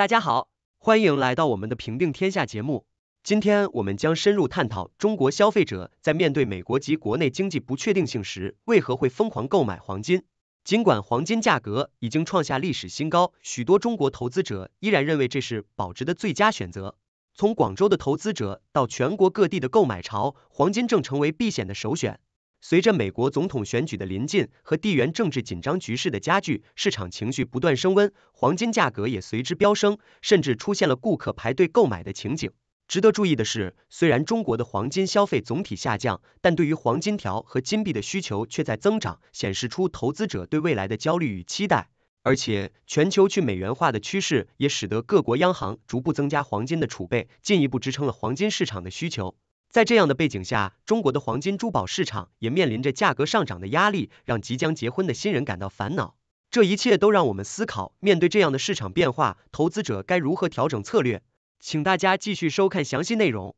大家好，欢迎来到我们的《平定天下》节目。今天我们将深入探讨中国消费者在面对美国及国内经济不确定性时，为何会疯狂购买黄金。尽管黄金价格已经创下历史新高，许多中国投资者依然认为这是保值的最佳选择。从广州的投资者到全国各地的购买潮，黄金正成为避险的首选。随着美国总统选举的临近和地缘政治紧张局势的加剧，市场情绪不断升温，黄金价格也随之飙升，甚至出现了顾客排队购买的情景。值得注意的是，虽然中国的黄金消费总体下降，但对于黄金条和金币的需求却在增长，显示出投资者对未来的焦虑与期待。而且，全球去美元化的趋势也使得各国央行逐步增加黄金的储备，进一步支撑了黄金市场的需求。在这样的背景下，中国的黄金珠宝市场也面临着价格上涨的压力，让即将结婚的新人感到烦恼。这一切都让我们思考，面对这样的市场变化，投资者该如何调整策略？请大家继续收看详细内容。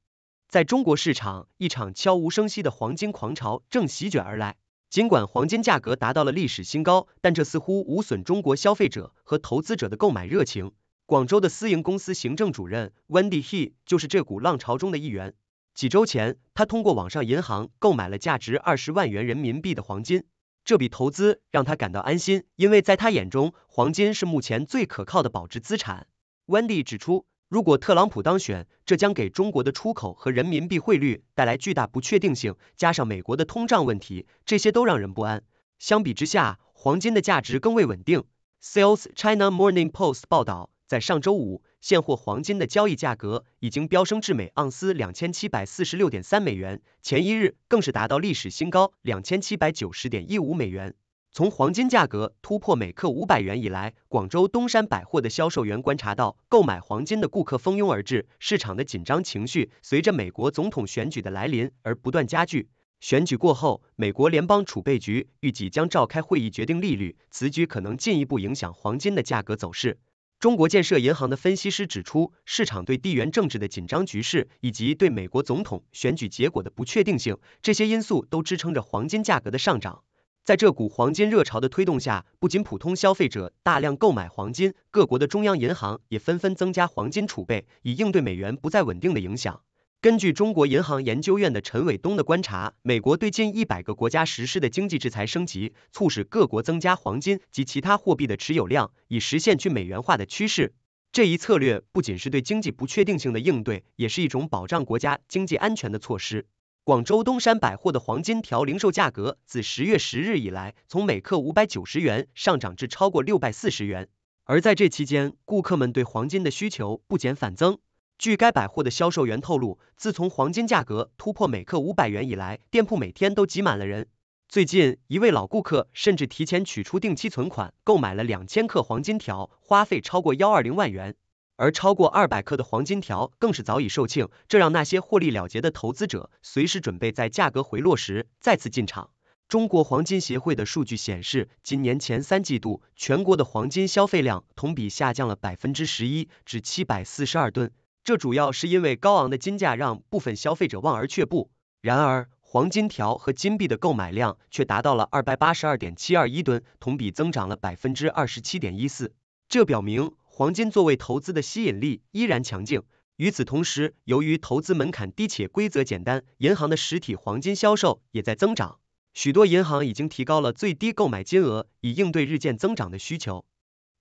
在中国市场，一场悄无声息的黄金狂潮正席卷而来。尽管黄金价格达到了历史新高，但这似乎无损中国消费者和投资者的购买热情。广州的私营公司行政主任 Wendy He 就是这股浪潮中的一员。几周前，他通过网上银行购买了价值二十万元人民币的黄金。这笔投资让他感到安心，因为在他眼中，黄金是目前最可靠的保值资产。Wendy 指出，如果特朗普当选，这将给中国的出口和人民币汇率带来巨大不确定性。加上美国的通胀问题，这些都让人不安。相比之下，黄金的价值更为稳定。Sales China Morning Post 报道，在上周五。现货黄金的交易价格已经飙升至每盎司两千七百四十六点三美元，前一日更是达到历史新高两千七百九十点一五美元。从黄金价格突破每克五百元以来，广州东山百货的销售员观察到，购买黄金的顾客蜂拥而至，市场的紧张情绪随着美国总统选举的来临而不断加剧。选举过后，美国联邦储备局预计将召开会议决定利率，此举可能进一步影响黄金的价格走势。中国建设银行的分析师指出，市场对地缘政治的紧张局势以及对美国总统选举结果的不确定性，这些因素都支撑着黄金价格的上涨。在这股黄金热潮的推动下，不仅普通消费者大量购买黄金，各国的中央银行也纷纷增加黄金储备，以应对美元不再稳定的影响。根据中国银行研究院的陈伟东的观察，美国对近一百个国家实施的经济制裁升级，促使各国增加黄金及其他货币的持有量，以实现去美元化的趋势。这一策略不仅是对经济不确定性的应对，也是一种保障国家经济安全的措施。广州东山百货的黄金条零售价格自十月十日以来，从每克五百九十元上涨至超过六百四十元，而在这期间，顾客们对黄金的需求不减反增。据该百货的销售员透露，自从黄金价格突破每克五百元以来，店铺每天都挤满了人。最近，一位老顾客甚至提前取出定期存款，购买了两千克黄金条，花费超过幺二零万元。而超过二百克的黄金条更是早已售罄，这让那些获利了结的投资者随时准备在价格回落时再次进场。中国黄金协会的数据显示，今年前三季度，全国的黄金消费量同比下降了百分之十一，至七百四十二吨。这主要是因为高昂的金价让部分消费者望而却步。然而，黄金条和金币的购买量却达到了二百八十二点七二一吨，同比增长了百分之二十七点一四。这表明黄金作为投资的吸引力依然强劲。与此同时，由于投资门槛低且规则简单，银行的实体黄金销售也在增长。许多银行已经提高了最低购买金额，以应对日渐增长的需求。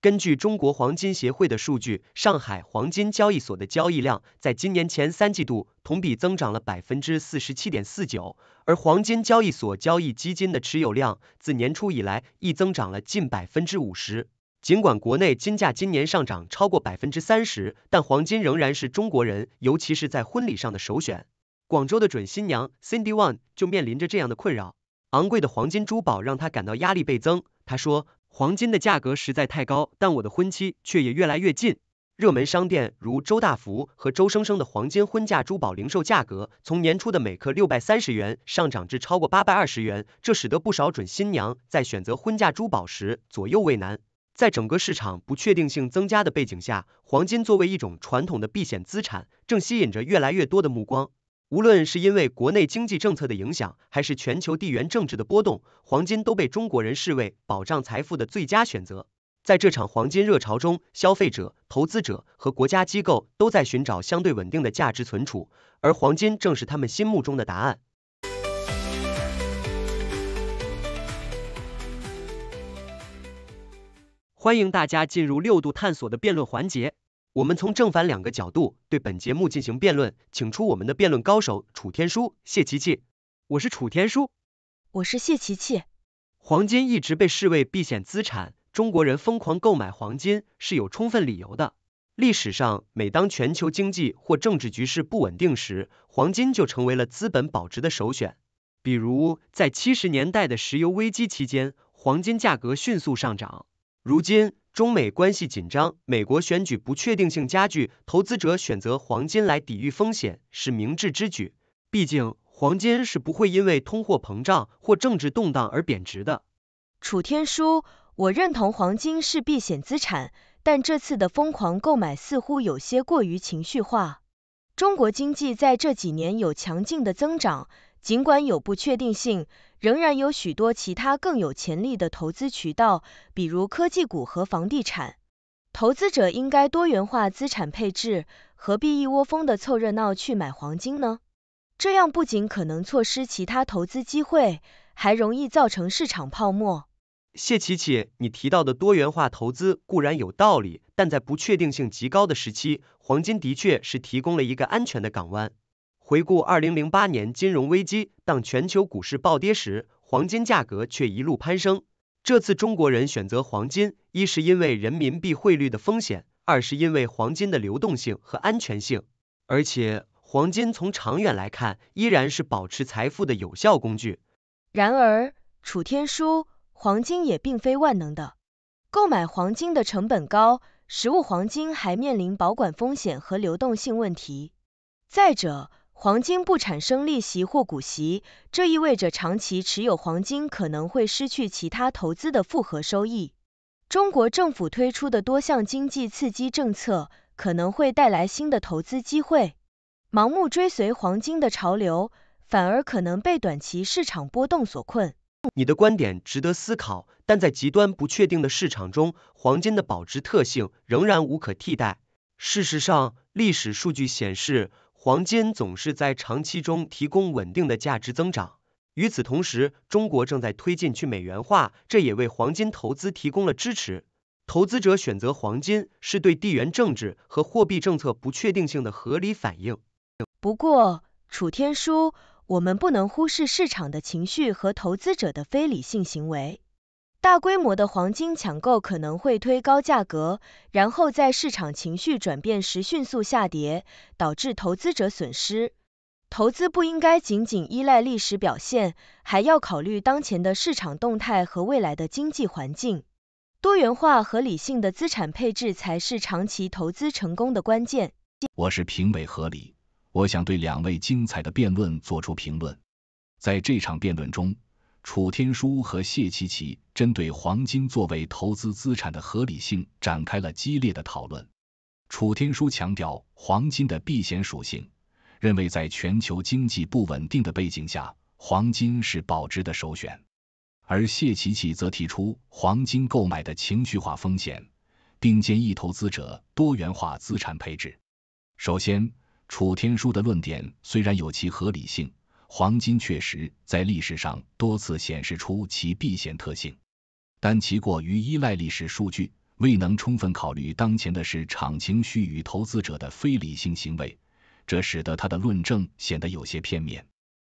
根据中国黄金协会的数据，上海黄金交易所的交易量在今年前三季度同比增长了百分之四十七点四九，而黄金交易所交易基金的持有量自年初以来亦增长了近百分之五十。尽管国内金价今年上涨超过百分之三十，但黄金仍然是中国人，尤其是在婚礼上的首选。广州的准新娘 Cindy One 就面临着这样的困扰，昂贵的黄金珠宝让她感到压力倍增。她说。黄金的价格实在太高，但我的婚期却也越来越近。热门商店如周大福和周生生的黄金婚嫁珠宝零售价格，从年初的每克六百三十元上涨至超过八百二十元，这使得不少准新娘在选择婚嫁珠宝时左右为难。在整个市场不确定性增加的背景下，黄金作为一种传统的避险资产，正吸引着越来越多的目光。无论是因为国内经济政策的影响，还是全球地缘政治的波动，黄金都被中国人视为保障财富的最佳选择。在这场黄金热潮中，消费者、投资者和国家机构都在寻找相对稳定的价值存储，而黄金正是他们心目中的答案。欢迎大家进入六度探索的辩论环节。我们从正反两个角度对本节目进行辩论，请出我们的辩论高手楚天舒、谢琪琪。我是楚天舒，我是谢琪琪。黄金一直被视为避险资产，中国人疯狂购买黄金是有充分理由的。历史上，每当全球经济或政治局势不稳定时，黄金就成为了资本保值的首选。比如，在七十年代的石油危机期间，黄金价格迅速上涨。如今，中美关系紧张，美国选举不确定性加剧，投资者选择黄金来抵御风险是明智之举。毕竟，黄金是不会因为通货膨胀或政治动荡而贬值的。楚天舒，我认同黄金是避险资产，但这次的疯狂购买似乎有些过于情绪化。中国经济在这几年有强劲的增长，尽管有不确定性。仍然有许多其他更有潜力的投资渠道，比如科技股和房地产。投资者应该多元化资产配置，何必一窝蜂的凑热闹去买黄金呢？这样不仅可能错失其他投资机会，还容易造成市场泡沫。谢琪琪，你提到的多元化投资固然有道理，但在不确定性极高的时期，黄金的确是提供了一个安全的港湾。回顾二零零八年金融危机，当全球股市暴跌时，黄金价格却一路攀升。这次中国人选择黄金，一是因为人民币汇率的风险，二是因为黄金的流动性和安全性。而且，黄金从长远来看，依然是保持财富的有效工具。然而，楚天舒，黄金也并非万能的。购买黄金的成本高，实物黄金还面临保管风险和流动性问题。再者，黄金不产生利息或股息，这意味着长期持有黄金可能会失去其他投资的复合收益。中国政府推出的多项经济刺激政策可能会带来新的投资机会，盲目追随黄金的潮流反而可能被短期市场波动所困。你的观点值得思考，但在极端不确定的市场中，黄金的保值特性仍然无可替代。事实上，历史数据显示。黄金总是在长期中提供稳定的价值增长。与此同时，中国正在推进去美元化，这也为黄金投资提供了支持。投资者选择黄金，是对地缘政治和货币政策不确定性的合理反应。不过，楚天舒，我们不能忽视市场的情绪和投资者的非理性行为。大规模的黄金抢购可能会推高价格，然后在市场情绪转变时迅速下跌，导致投资者损失。投资不应该仅仅依赖历史表现，还要考虑当前的市场动态和未来的经济环境。多元化和理性的资产配置才是长期投资成功的关键。我是评委何理，我想对两位精彩的辩论做出评论。在这场辩论中，楚天书和谢琪琪针对黄金作为投资资产的合理性展开了激烈的讨论。楚天书强调黄金的避险属性，认为在全球经济不稳定的背景下，黄金是保值的首选；而谢琪琪则提出黄金购买的情绪化风险，并建议投资者多元化资产配置。首先，楚天书的论点虽然有其合理性。黄金确实在历史上多次显示出其避险特性，但其过于依赖历史数据，未能充分考虑当前的市场情绪与投资者的非理性行为，这使得他的论证显得有些片面。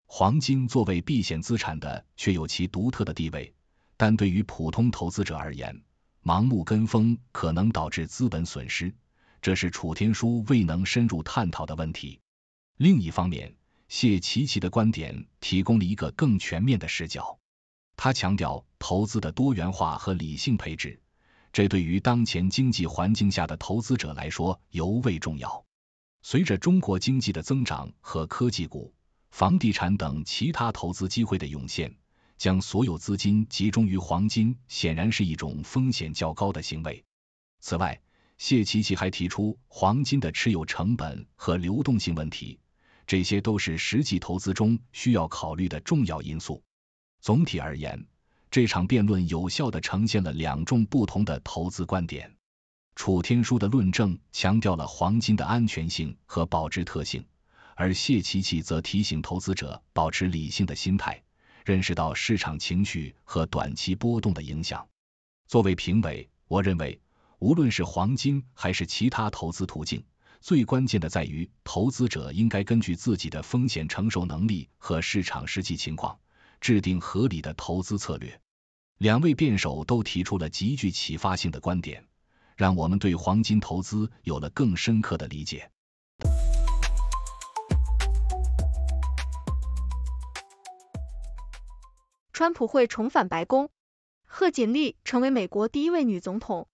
黄金作为避险资产的，却有其独特的地位，但对于普通投资者而言，盲目跟风可能导致资本损失，这是楚天书未能深入探讨的问题。另一方面，谢琪琪的观点提供了一个更全面的视角。他强调投资的多元化和理性配置，这对于当前经济环境下的投资者来说尤为重要。随着中国经济的增长和科技股、房地产等其他投资机会的涌现，将所有资金集中于黄金显然是一种风险较高的行为。此外，谢琪琪还提出黄金的持有成本和流动性问题。这些都是实际投资中需要考虑的重要因素。总体而言，这场辩论有效的呈现了两种不同的投资观点。楚天书的论证强调了黄金的安全性和保值特性，而谢琪琪则提醒投资者保持理性的心态，认识到市场情绪和短期波动的影响。作为评委，我认为无论是黄金还是其他投资途径。最关键的在于，投资者应该根据自己的风险承受能力和市场实际情况，制定合理的投资策略。两位辩手都提出了极具启发性的观点，让我们对黄金投资有了更深刻的理解。川普会重返白宫，贺锦丽成为美国第一位女总统。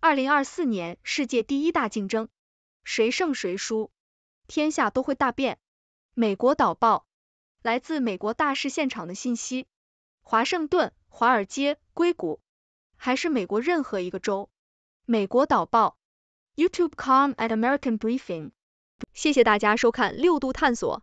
二零二四年世界第一大竞争。谁胜谁输，天下都会大变。美国导报，来自美国大事现场的信息，华盛顿、华尔街、硅谷，还是美国任何一个州。美国导报，YouTube.com at American Briefing。谢谢大家收看六度探索。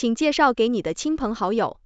请介绍给你的亲朋好友。